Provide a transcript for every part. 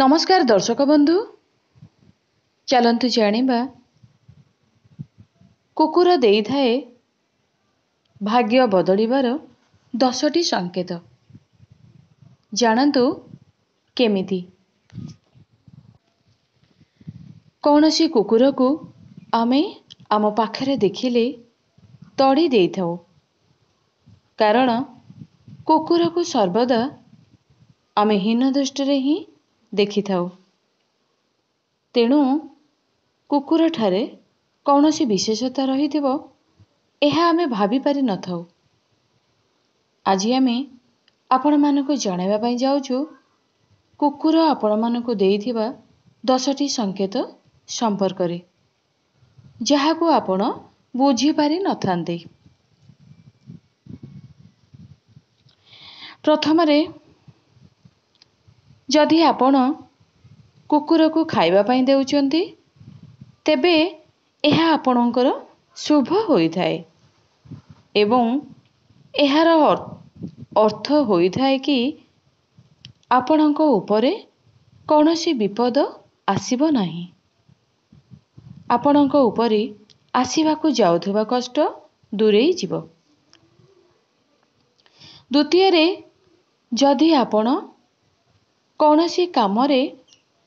ନମସ୍କାର ଦର୍ଶକ ବନ୍ଧୁ ଚାଲନ୍ତୁ ଜାଣିବା କୁକୁର ଦେଇଥାଏ ଭାଗ୍ୟ ବଦଳିବାର ଦଶଟି ସଙ୍କେତ ଜାଣନ୍ତୁ କେମିତି କୌଣସି କୁକୁରକୁ ଆମେ ଆମ ପାଖରେ ଦେଖିଲେ ତଡ଼ି ଦେଇଥାଉ କାରଣ କୁକୁରକୁ ସର୍ବଦା ଆମେ ହୀନ ଦୃଷ୍ଟିରେ ହିଁ ଦେଖିଥାଉ ତେଣୁ କୁକୁରଠାରେ କୌଣସି ବିଶେଷତା ରହିଥିବ ଏହା ଆମେ ଭାବିପାରିନଥାଉ ଆଜି ଆମେ ଆପଣମାନଙ୍କୁ ଜଣାଇବା ପାଇଁ ଯାଉଛୁ କୁକୁର ଆପଣମାନଙ୍କୁ ଦେଇଥିବା ଦଶଟି ସଂକେତ ସମ୍ପର୍କରେ ଯାହାକୁ ଆପଣ ବୁଝିପାରିନଥାନ୍ତି ପ୍ରଥମରେ ଯଦି ଆପଣ କୁକୁରକୁ ଖାଇବା ପାଇଁ ଦେଉଛନ୍ତି ତେବେ ଏହା ଆପଣଙ୍କର ଶୁଭ ହୋଇଥାଏ ଏବଂ ଏହାର ଅର୍ଥ ହୋଇଥାଏ କି ଆପଣଙ୍କ ଉପରେ କୌଣସି ବିପଦ ଆସିବ ନାହିଁ ଆପଣଙ୍କ ଉପରେ ଆସିବାକୁ ଯାଉଥିବା କଷ୍ଟ ଦୂରେଇ ଯିବ ଦ୍ୱିତୀୟରେ ଯଦି ଆପଣ କୌଣସି କାମରେ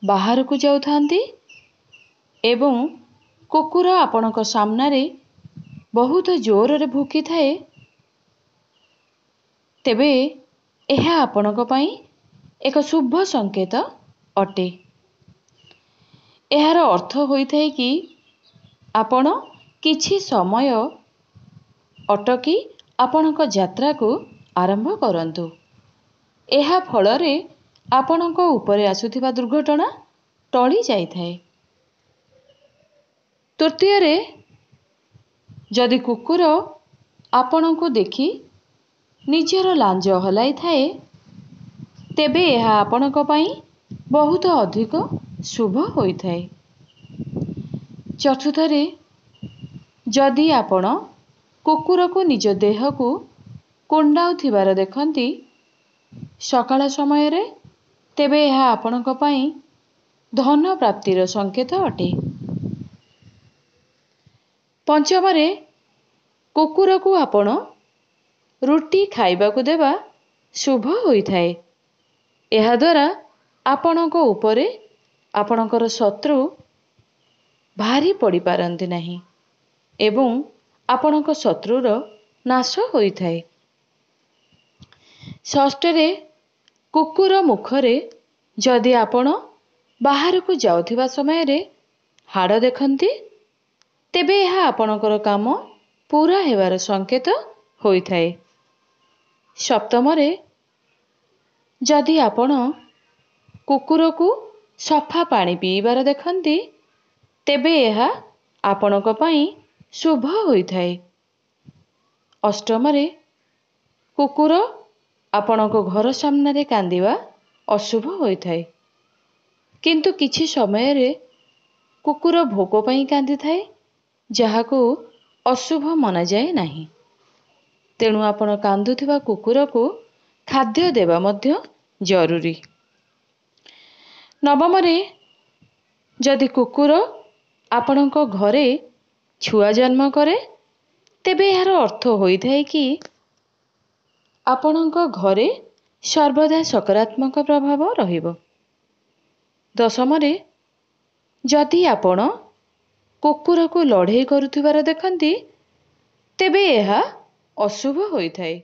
ବାହାରକୁ ଯାଉଥାନ୍ତି ଏବଂ କୁକୁର ଆପଣଙ୍କ ସାମ୍ନାରେ ବହୁତ ଜୋରରେ ଭୁକିଥାଏ ତେବେ ଏହା ଆପଣଙ୍କ ପାଇଁ ଏକ ଶୁଭ ସଙ୍କେତ ଅଟେ ଏହାର ଅର୍ଥ ହୋଇଥାଏ କି ଆପଣ କିଛି ସମୟ ଅଟକି ଆପଣଙ୍କ ଯାତ୍ରାକୁ ଆରମ୍ଭ କରନ୍ତୁ ଏହା ଫଳରେ ଆପଣଙ୍କ ଉପରେ ଆସୁଥିବା ଦୁର୍ଘଟଣା ଟଳି ଯାଇଥାଏ ତୃତୀୟରେ ଯଦି କୁକୁର ଆପଣଙ୍କୁ ଦେଖି ନିଜର ଲାଞ୍ଜ ହଲାଇଥାଏ ତେବେ ଏହା ଆପଣଙ୍କ ପାଇଁ ବହୁତ ଅଧିକ ଶୁଭ ହୋଇଥାଏ ଚତୁର୍ଥରେ ଯଦି ଆପଣ କୁକୁରକୁ ନିଜ ଦେହକୁ କୁଣ୍ଡାଉଥିବାର ଦେଖନ୍ତି ସକାଳ ସମୟରେ ତେବେ ଏହା ଆପଣଙ୍କ ପାଇଁ ଧନ ପ୍ରାପ୍ତିର ସଂକେତ ଅଟେ ପଞ୍ଚମରେ କୁକୁରକୁ ଆପଣ ରୁଟି ଖାଇବାକୁ ଦେବା ଶୁଭ ହୋଇଥାଏ ଏହାଦ୍ୱାରା ଆପଣଙ୍କ ଉପରେ ଆପଣଙ୍କର ଶତ୍ରୁ ଭାରି ପଡ଼ିପାରନ୍ତି ନାହିଁ ଏବଂ ଆପଣଙ୍କ ଶତ୍ରୁର ନାଶ ହୋଇଥାଏ ଷଷ୍ଠରେ କୁକୁର ମୁଖରେ ଯଦି ଆପଣ ବାହାରକୁ ଯାଉଥିବା ସମୟରେ ହାଡ଼ ଦେଖନ୍ତି ତେବେ ଏହା ଆପଣଙ୍କର କାମ ପୁରା ହେବାର ସଙ୍କେତ ହୋଇଥାଏ ସପ୍ତମରେ ଯଦି ଆପଣ କୁକୁରକୁ ସଫା ପାଣି ପିଇବାର ଦେଖନ୍ତି ତେବେ ଏହା ଆପଣଙ୍କ ପାଇଁ ଶୁଭ ହୋଇଥାଏ ଅଷ୍ଟମରେ କୁକୁର ଆପଣଙ୍କ ଘର ସାମ୍ନାରେ କାନ୍ଦିବା ଅଶୁଭ ହୋଇଥାଏ କିନ୍ତୁ କିଛି ସମୟରେ କୁକୁର ଭୋଗ ପାଇଁ କାନ୍ଦିଥାଏ ଯାହାକୁ ଅଶୁଭ ମନାଯାଏ ନାହିଁ ତେଣୁ ଆପଣ କାନ୍ଦୁଥିବା କୁକୁରକୁ ଖାଦ୍ୟ ଦେବା ମଧ୍ୟ ଜରୁରୀ ନବମରେ ଯଦି କୁକୁର ଆପଣଙ୍କ ଘରେ ଛୁଆ ଜନ୍ମ କରେ ତେବେ ଏହାର ଅର୍ଥ ହୋଇଥାଏ କି ଆପଣଙ୍କ ଘରେ ସର୍ବଦା ସକାରାତ୍ମକ ପ୍ରଭାବ ରହିବ ଦଶମରେ ଯଦି ଆପଣ କୁକୁରକୁ ଲଢ଼େଇ କରୁଥିବାର ଦେଖନ୍ତି ତେବେ ଏହା ଅଶୁଭ ହୋଇଥାଏ